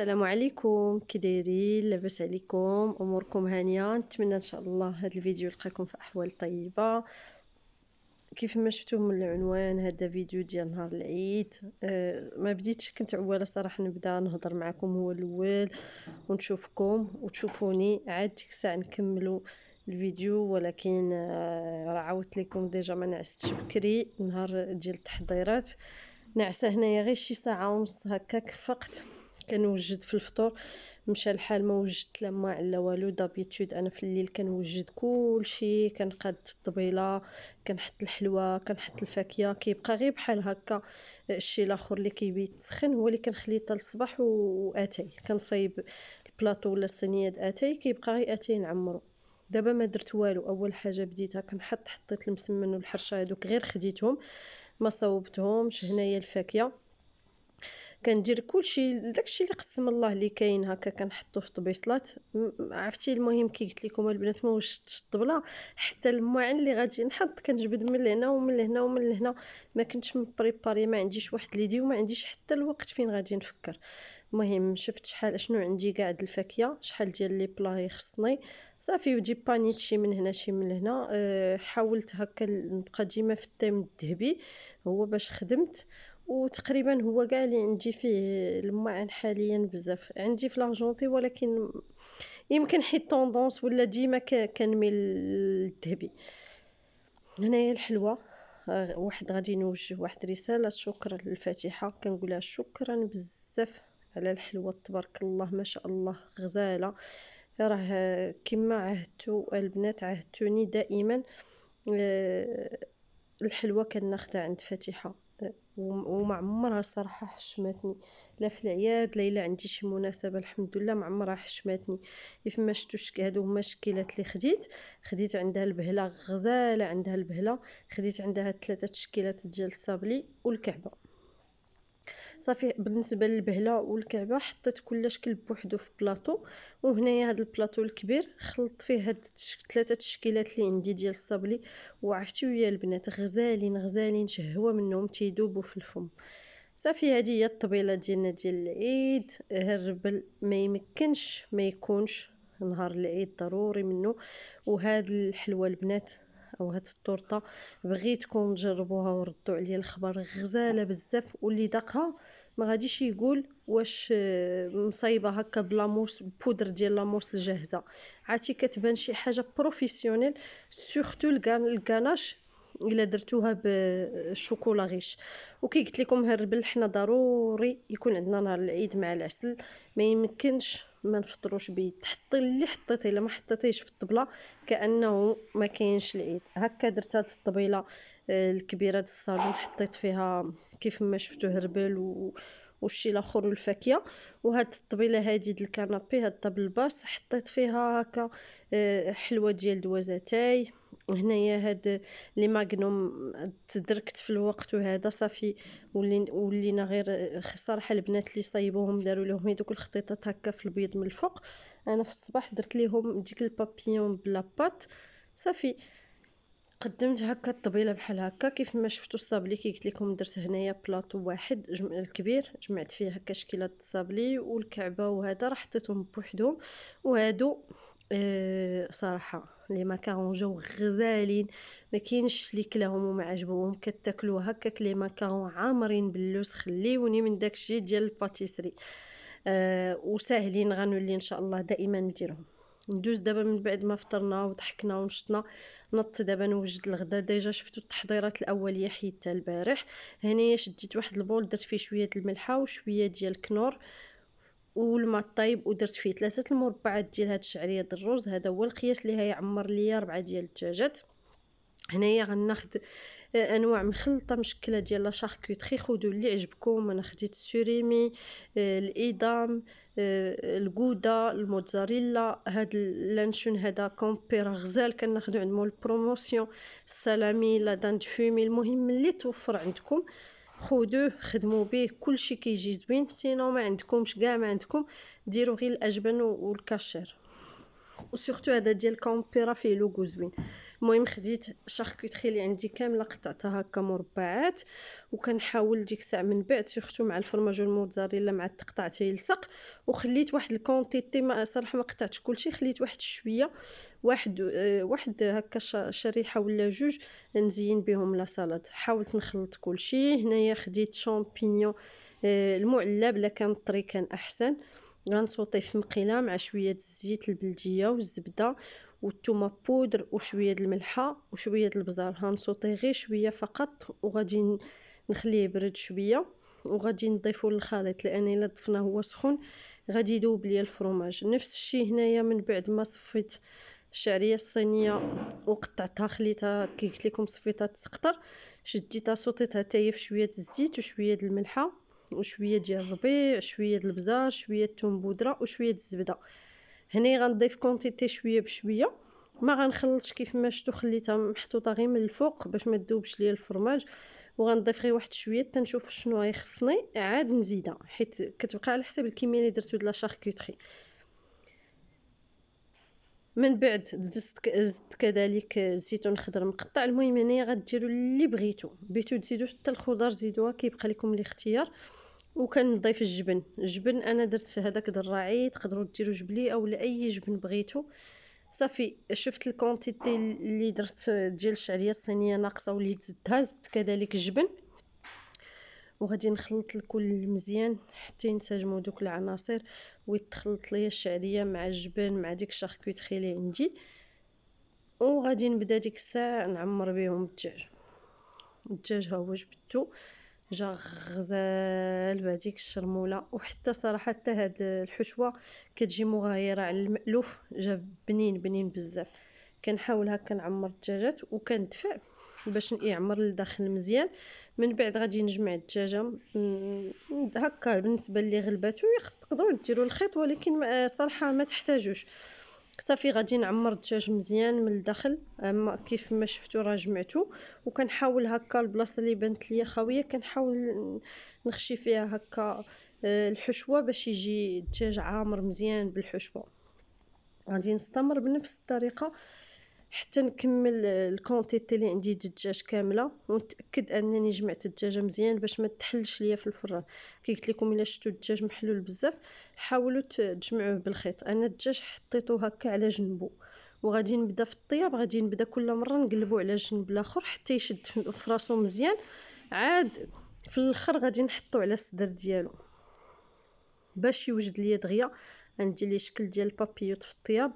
السلام عليكم كي دايرين لاباس عليكم اموركم هانيه نتمنى ان شاء الله هذا الفيديو يلقاكم في احوال طيبه كيف ما شفتوا من العنوان هذا فيديو ديال نهار العيد أه ما بديتش كنت عواله صراحه نبدا نهضر معكم هو الاول ونشوفكم وتشوفوني عاد ديك الساعه نكملوا الفيديو ولكن أه، راه عاودت لكم ديجا ما نعستش بكري نهار ديال التحضيرات نعسه هنايا غير شي ساعه ونص هكاك فقت كنوجد في الفطور مشى الحال ما وجدت لا ما على والو دابيتود انا في الليل كنوجد كلشي كنقاد الطبيله كنحط الحلوى كنحط الفاكهه كيبقى غير بحال هكا الشيء الاخر اللي كيبيت سخن هو اللي كنخليه حتى الصباح واتاي كنصايب البلاطو ولا الصينيه اتاي كيبقى غير اتاي نعمرو دابا ما درت والو اول حاجه بديتها كنحط حطيت المسمن والحرشه هادوك غير خديتهم ما صوبتهمش هنايا الفاكهه كندير كلشي داكشي اللي قسم الله اللي كاين هكا كنحطو في طبيصلات عرفتي المهم كي قلت لكم البنات ما وجدتش الطبله حتى الماعن اللي غادي نحط كنجبد من لهنا ومن لهنا ومن لهنا ما كنتش مبريباري ما عنديش واحد ليدي وما عنديش حتى الوقت فين غادي نفكر المهم شفت شحال شنو عندي كاع د الفاكهه شحال ديال لي بلا يخصني صافي ودي بانيت شي من هنا شي من هنا أه حاولت هكا نبقى ديما في التيم الذهبي هو باش خدمت وتقريبا هو كاع اللي عندي فيه الماعن حاليا بزاف عندي في لارجونتي ولكن يمكن حيت طوندونس ولا ديما كنميل للذهبي هنايا الحلوه آه، واحد غادي نوجه واحد رساله شكرا للفاتحه كنقولها شكرا بزاف على الحلوه تبارك الله ما شاء الله غزاله راه كما عهدتو البنات عهدتوني دائما آه، الحلوه كناخدها عند فاتحه وما عمرها الصراحة حشمتني لا في العياد لا الا عندي شي مناسبة الحمد لله ما عمرها حشمتني شتو شك هادو هما الشكيلات اللي خديت خديت عندها البهلة غزالة عندها البهلة خديت عندها ثلاثة شكيلات ديال الصابلي والكعبة صافي بالنسبه للبهله والكعبه حطيت كل شكل بوحدو في بلاطو وهنايا هذا البلاطو الكبير خلطت فيه هاد ثلاثه التشكيلات اللي عندي ديال الصابلي وعرفتي ويا البنات غزالين غزالين شهوه منهم تيدوبوا في الفم صافي هذه هي الطبيله ديالنا ديال العيد هالربل اه، ما يمكنش ما يكونش نهار العيد ضروري منه وهاد الحلوى البنات او هاد الطورطه بغيتكم تجربوها وردوا عليا الخبر غزاله بزاف واللي داقها ما غاديش يقول واش آه، مصايبه هكا بلاموس بودر ديال لامورس الجاهزه عاتي كتبان شي حاجه بروفيسيونيل سورتو الكاناش الا درتوها بالشوكولا غيش وكي قلت لكم هالربل حنا ضروري يكون عندنا نهار العيد مع العسل ما يمكنش ما نفطروش به تحطي اللي حطيتي الا ما حطيتيش في الطبله كانه ما كاينش العيد هكا درت هاد الطبيله آه، الكبيره ديال الصالون حطيت فيها كيف ما شفتو هربل و والشي الاخر والفاكهه وهاد الطبيله هادي ديال الكنابي هاد الطابل الباص حطيت فيها هكا آه، حلوه ديال دوازاتاي وهنايا هاد لي ماغنوم تدركت في الوقت وهذا صافي ولينا ولينا غير صراحه البنات اللي صايبوهم داروا لهم هذوك الخطيطات هكا في البيض من الفوق انا في الصباح درت ليهم ديك البابيون بلا بات صافي قدمت هكا الطبيله بحال هكا كيف ما شفتوا الصابلي كي قلت لكم درت هنايا بلاطو واحد جمع الكبير جمعت فيه هكا شكيله الصابلي والكعبه وهذا راه حطيتهم بوحدهم وهادو آه، صراحه لي ماكارون جاو غزالين ما كاينش اللي كلاهم وما عجبوهم كتاكلو هكاك لي ماكارون عامرين باللوز خليوني من داكشي ديال الباتيسري أه وساهلين غنولي ان شاء الله دائما نديرهم ندوز دابا من بعد ما فطرنا وضحكنا ونشطنا نط دابا نوجد الغدا ديجا شفتو التحضيرات الاوليه حيدتها البارح هنايا شديت واحد البول درت فيه شويه الملحه وشويه ديال الكنور والماء الطايب ودرت فيه ثلاثة المربعات ديال هاد الشعريه ديال الرز هذا هو القياس اللي هيعمر ليا ربعة ديال الدجاجات هنايا غناخد آه، انواع مخلطه مشكله ديال لا شاركوتري خذوا اللي عجبكم انا خديت السوريمي آه، الايدام آه، الكودا الموتزاريلا هاد اللانشون هذا كومبير غزال كناخذو مول البروموسيون السلامي لا دان فومي المهم اللي توفر عندكم خذوه خدموا به كلشي كيجي زوين سينو ما عندكمش كاع ما عندكم ديروا غير الاجبن والكاشير وسورتو هذا ديال كومبيرا فيه لوغو زوين المهم خديت الشاركوتري اللي عندي كامله قطعتها هكا مربعات وكنحاول ديك الساعه من بعد سيرتو مع الفرماج والموتزاريلا مع التقطاع تيلصق وخليت واحد الكونتيتي ما صراحه ما قطعتش كلشي خليت واحد شويه واحد آه، واحد هكا شريحه ولا جوج نزين بهم لا سلطه حاولت نخلط كلشي هنايا خديت شامبينيون آه، المعلب بلا كان طري كان احسن غنسوطيه في مقيله مع شويه الزيت البلديه والزبده والثومه بودر وشويه الملحه وشويه البزار هنسوطي غير شويه فقط وغادي نخليه يبرد شويه وغادي نضيفو للخليط لان الا ضفناه هو سخون غادي يدوب ليا الفروماج نفس الشيء هنايا من بعد ما صفيت الشعريه الصينيه وقطعتها خليتها كي قلت لكم صفيتها تسقطر شديتها صوتيتها حتى في شويه الزيت وشويه الملحه وشويه ديال الربيع شويه البزار شويه الثوم بودره وشويه الزبده هنا غنضيف كونتيتي شويه بشويه ما غنخلطش كيف ما شفتوا خليتها محطوطه غير من الفوق باش ما تذوبش ليا الفرماج وغنضيف غير واحد شويه تنشوف شنو غيخصني عاد نزيدها حيت كتبقى على حسب الكميه اللي درتو د لا شاركوتري من بعد زدت زدت كذلك الزيتون الخضر مقطع المهم هنايا غديروا اللي بغيتو بغيتو تزيدوا حتى الخضر زيدوها كيبقى لكم الاختيار وكنضيف الجبن الجبن انا درت هذاك دراعي تقدروا ديروا جبلي اولا اي جبن بغيتو صافي شفت الكونتيتي اللي درت ديال الشعريه الصينيه ناقصه وليت زدتها زدت كذلك الجبن وغادي نخلط الكل مزيان حتى ينسجموا دوك العناصر ويتخلط ليا الشعريه مع الجبن مع ديك الشاركوتري اللي عندي وغادي نبدا ديك الساعه نعمر بهم الدجاج الدجاج ها هو جبدته جا غزال بهذيك الشرموله وحتى صراحه حتى هاد الحشوه كتجي مغايره على المألوف جا بنين بنين بزاف كنحاول هكا نعمر الدجاجات وكندفع باش يعمر لداخل مزيان من بعد غادي نجمع الدجاجه هكا بالنسبه اللي غلباتو يقدروا ديروا الخيط ولكن آه، صراحه ما تحتاجوش صافي غادي نعمر الدجاج مزيان من الداخل اما آه، كيف ما شفتوا راه جمعته وكنحاول هكا البلاصه اللي بانت ليا خاويه كنحاول نخشي فيها هكا آه، الحشوه باش يجي الدجاج عامر مزيان بالحشوه غادي نستمر بنفس الطريقه حتى نكمل الكونتيتي اللي عندي الدجاج كامله ونتاكد انني جمعت الدجاجه مزيان باش ما تحلش ليا في الفران كي قلت لكم الا شفتوا الدجاج محلول بزاف حاولوا تجمعوه بالخيط انا الدجاج حطيته هكا على جنبه وغادي نبدا في الطياب غادي نبدا كل مره نقلبو على الجنب الاخر حتى يشد في راسو مزيان عاد في الاخر غادي نحطو على الصدر ديالو باش يوجد ليا دغيا غندير لي شكل ديال البابيوت في الطياب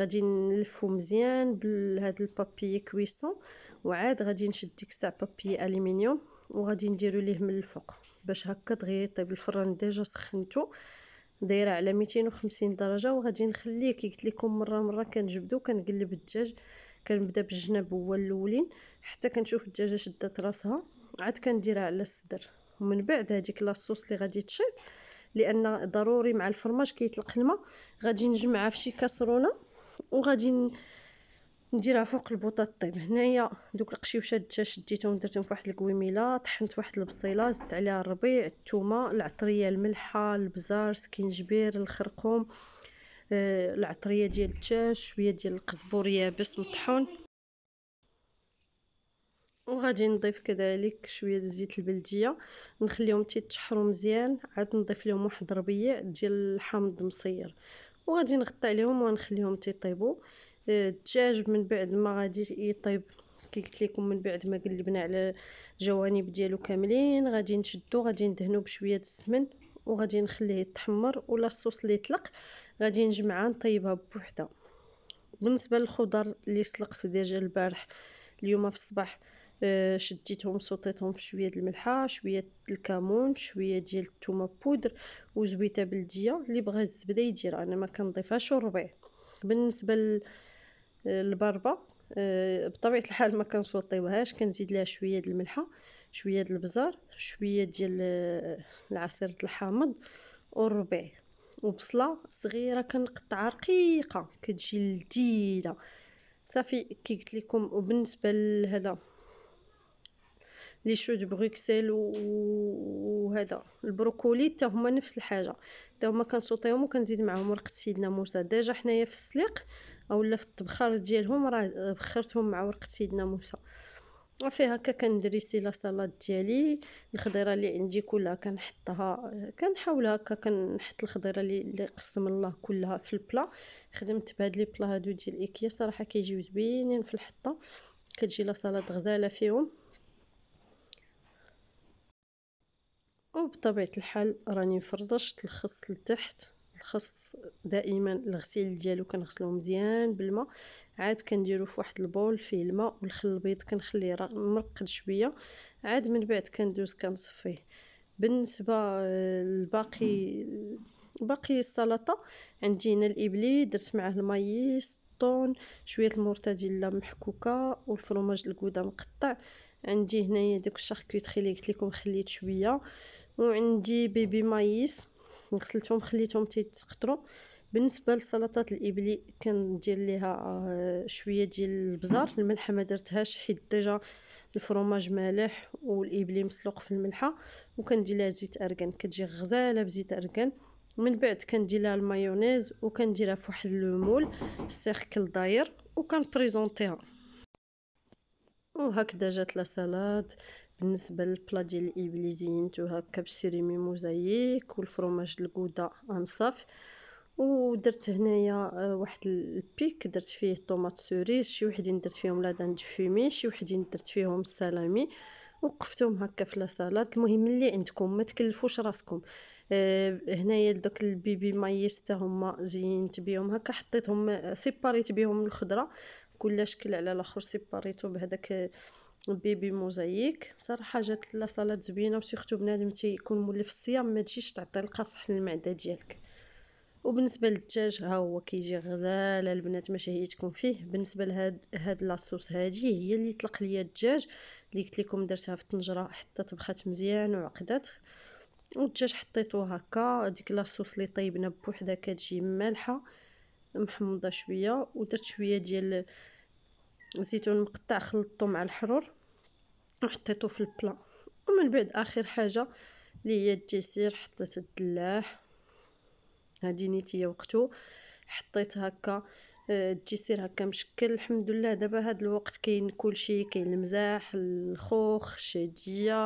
غادي نلفو مزيان بهذا البابي كويسون وعاد غادي نشد ديك الساعه بابي الومنيوم وغادي نديرو ليه من الفوق باش هكا دغيا يطيب الفران ديجا سخنتو دايره على 250 درجه وغادي نخليه كي قلت لكم مره مره كنجبدو كنقلب الدجاج كنبدا بالجناب هو الاولين حتى كنشوف الدجاجه شدات راسها عاد كنديرها على الصدر ومن بعد هذيك لاصوص اللي غادي تشيط لان ضروري مع الفرماج كيطلق الماء غادي نجمعها في شي كاسرونه وغادي نديرها فوق البوطه طيب هنايا دوك القشيوشات دجاج شديتهم درتهم في واحد الكويميله طحنت واحد البصيله زدت عليها الربيع الثومه العطريه الملحه البزار سكينجبير الخرقوم آه، العطريه ديال الدجاج شويه ديال القزبور يابس مطحون وغادي نضيف كذلك شويه ديال الزيت البلديه نخليهم تيتشحروا مزيان عاد نضيف لهم واحد ربيع ديال الحامض مصير وغادي نغطي عليهم ونخليهم تيطيبوا آه، الدجاج من بعد ما غادي يطيب كي قلت لكم من بعد ما قلبنا على الجوانب ديالو كاملين غادي نشدو غادي ندهنو بشويه السمن وغادي نخليه يتحمر ولا الصوص اللي طلق غادي نجمعها نطيبها بوحدها بالنسبه للخضر اللي سلقت ديجا البارح اليوم في الصباح آه، شديتهم صوتيتهم في شويه د الملحه شويه د الكمون شويه ديال الثومه بودر وزويته بلديه اللي بغى الزبده يديرها انا يعني ما كنضيفهاش الربيع بالنسبه للبربه آه، آه، بطبيعه الحال ما كنصوطيوهاش كنزيد لها شويه د الملحه شويه د البزار شويه ديال العصير الحامض والربيع وبصله صغيره كنقطعها رقيقه كتجي لذيذه صافي كي قلت لكم وبالنسبه لهذا لي شو دو بروكسل وهذا البروكولي حتى هما نفس الحاجه حتى هما كنسوطيهم وكنزيد معاهم ورقه سيدنا موسى ديجا حنايا في السليق اولا في الطبخار ديالهم راه بخرتهم مع ورقه سيدنا موسى وفي هكا كندريسي لا سالاد ديالي الخضيره اللي عندي كلها كنحطها كنحاول هكا كنحط الخضيره اللي, قسم الله كلها في البلا خدمت بهاد لي بلا هادو ديال ايكيا صراحه كيجيو زوينين في الحطه كتجي لا سالاد غزاله فيهم وبطبيعة الحال راني مفرطشت الخص لتحت الخص دائما الغسيل ديالو كنغسلو مزيان بالماء عاد كنديرو في واحد البول فيه الماء والخل البيض كنخليه مرقد شويه عاد من بعد كندوز كنصفيه بالنسبه آه، لباقي باقي السلطه عندي هنا الابلي درت معاه المايس الطون شويه المرتديلا محكوكه والفرماج الكوده مقطع عندي هنايا داك الشاركوتري اللي قلت لكم خليت شويه وعندي بيبي مايس غسلتهم خليتهم تيتقطروا بالنسبه لسلطه الابلي كندير ليها آه، شويه ديال البزار الملحه ما درتهاش حيت ديجا الفرماج مالح والابلي مسلوق في الملحه وكندير لها زيت ارغان كتجي غزاله بزيت ارغان من بعد كندير لها المايونيز وكنديرها في واحد لومول سيركل داير وكنبريزونطيها وهكذا جات لا سلاد بالنسبه للبلا ديال الابلي زينتو هكا بالسيريمي موزايك والفرماج الكوده انصاف ودرت هنايا آه، واحد البيك درت فيه طوماط سوريز شي وحدين درت فيهم لادان دفيمي شي وحدين درت فيهم السلامي وقفتهم هكا في لاصالات المهم اللي عندكم ما تكلفوش راسكم أه هنايا دوك البيبي مايس حتى هما زينت بيهم هكا حطيتهم آه، سيباريت بيهم الخضره كل شكل على الاخر سيباريتو بهذاك بيبي موزايك بصراحه جات لا صالات زوينه وسيختو بنادم تيكون مولف الصيام تجيش تعطي القصح للمعده ديالك وبالنسبه للدجاج ها هو كيجي غزال البنات ما تكون فيه بالنسبه لهاد هاد لاصوص هادي هي اللي طلق ليا الدجاج اللي قلت لكم درتها في الطنجره حتى طبخات مزيان وعقدات والدجاج حطيتو هكا ديك لاصوص اللي طيبنا بوحدها كتجي مالحه محمضه شويه ودرت شويه ديال الزيتون مقطع خلطته مع الحرور وحطيته في البلا ومن بعد اخر حاجه اللي هي التيسير حطيت الدلاح هادي نيتيه وقتو حطيت هكا آه، الديسير هكا مشكل الحمد لله دابا هاد الوقت كاين كلشي كاين المزاح الخوخ الشاديه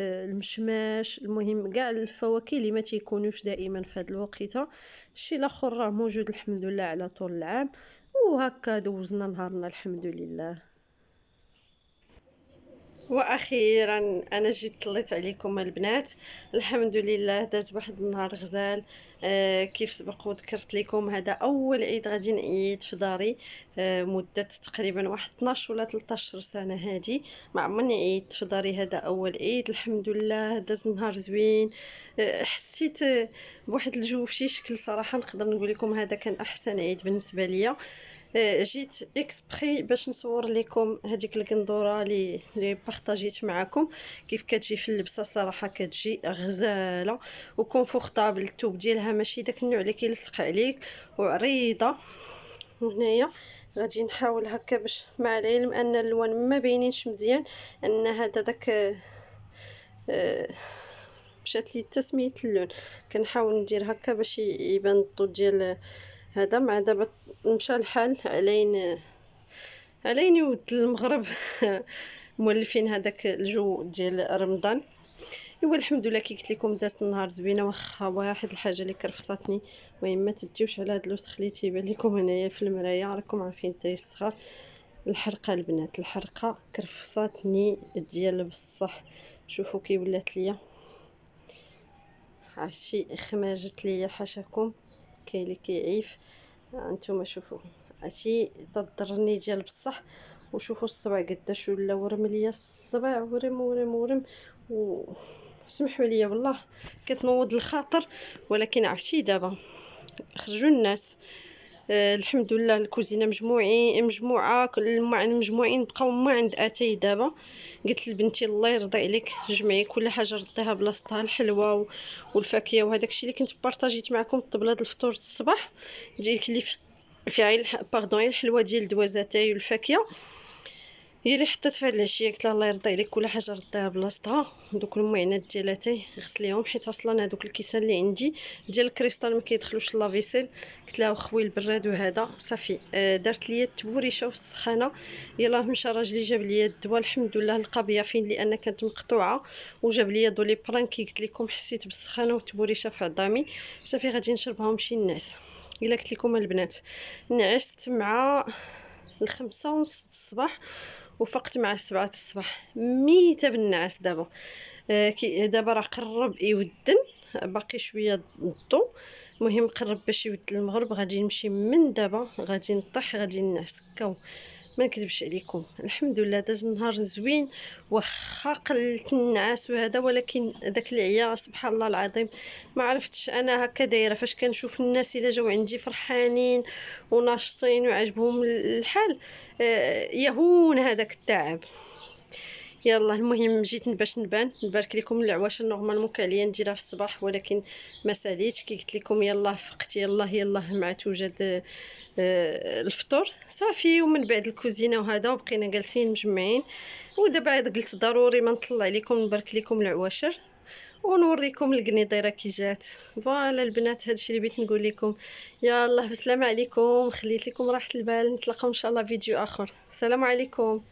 آه، المشماش المهم كاع الفواكه اللي ما تيكونوش دائما في هاد الوقيته الشيء الاخر راه موجود الحمد لله على طول العام وهكا دوزنا نهارنا الحمد لله واخيرا انا جيت طليت عليكم البنات الحمد لله داز واحد النهار غزال آه، كيف سبق وذكرت لكم هذا اول عيد غادي نعيد في داري آه، مده تقريبا واحد 12 ولا 13 سنه هذه ما عمرني عيد في داري هذا اول عيد الحمد لله داز نهار زوين آه، حسيت بواحد الجو في شي شكل صراحه نقدر نقول لكم هذا كان احسن عيد بالنسبه ليا إيه، جيت اكسبري باش نصور لكم هذيك القندوره اللي اللي بارطاجيت معكم كيف كتجي في اللبسه صراحه كتجي غزاله وكونفورتابل التوب ديالها ماشي داك النوع اللي كيلصق عليك وعريضه هنايا غادي نحاول هكا باش مع العلم ان الالوان ما باينينش مزيان ان هذا داك إيه، مشات لي تسميه اللون كنحاول ندير هكا باش يبان الضوء ديال هذا مع دابا مشى الحال علينا علينا ود المغرب مولفين هذاك الجو ديال رمضان ايوا الحمد لله كي قلت لكم دازت النهار زوينه واخا واحد الحاجه اللي كرفصاتني المهم ما تديوش على هذا الوسخ اللي تيبان لكم هنايا في المرايه راكم عارفين الدراري الصغار الحرقه البنات الحرقه كرفصاتني ديال بصح شوفوا كي ولات ليا عرفتي خماجت ليا حاشاكم كاين اللي كيعيف انتم شوفوا هادشي تضرني ديال بصح وشوفوا الصبع قداش ولا ورم ليا الصبع ورم ورم ورم و سمحوا لي والله كتنوض الخاطر ولكن عرفتي دابا خرجوا الناس آه، الحمد لله الكوزينه مجموعين مجموعه كل مجموعين بقاو ما عند اتاي دابا قلت لبنتي الله يرضي عليك جمعي كل حاجه رديها بلاصتها الحلوه والفاكهه وهذاك الشيء اللي كنت بارطاجيت معكم طبلة الفطور الصباح ديال كليف في عيل باردون الحلوه ديال دوازاتاي والفاكهه هي اللي حطيت في هاد العشيه قلت لها الله يرضي عليك كل حاجه رديها بلاصتها دوك المعينات ديال اتاي غسليهم حيت اصلا هادوك الكيسان اللي عندي ديال الكريستال ما كيدخلوش لافيسيل قلت لها خوي البراد وهذا صافي آه، دارت ليا التبوريشه والسخانه يلاه مشى راجلي جاب ليا الدواء الحمد لله لقى فين لان كانت مقطوعه وجاب ليا دولي بران كي قلت لكم حسيت بالسخانه والتبوريشه في عظامي صافي غادي نشربهم شي نعس الا قلت لكم البنات نعست مع الخمسة ونص الصباح وفقت مع السبعة الصباح ميتة بالنعاس دابا آه، كي دابا راه قرب يودن باقي شويه الضو مهم قرب باش يود المغرب غادي نمشي من دابا غادي نطيح غادي نعس كاو ما نكذبش عليكم الحمد لله داز نهار زوين واخا قلت النعاس وهذا ولكن داك العيا سبحان الله العظيم ما عرفتش انا هكا دايره فاش كنشوف الناس الا جاو عندي فرحانين وناشطين وعجبهم الحال آه، يهون هذاك التعب يلا المهم جيت باش نبان نبارك لكم العواشر نورمالمون كان عليا نديرها في الصباح ولكن ما ساليتش كي قلت لكم يلا فقت يلا يلا مع توجد آه، الفطور صافي ومن بعد الكوزينه وهذا وبقينا جالسين مجمعين ودابا قلت ضروري ما نطلع لكم نبارك لكم العواشر ونوريكم القنيطيره كي جات فوالا البنات هادشي اللي بغيت نقول لكم يلا بسلام عليكم خليت لكم راحه البال نتلاقاو ان شاء الله فيديو اخر السلام عليكم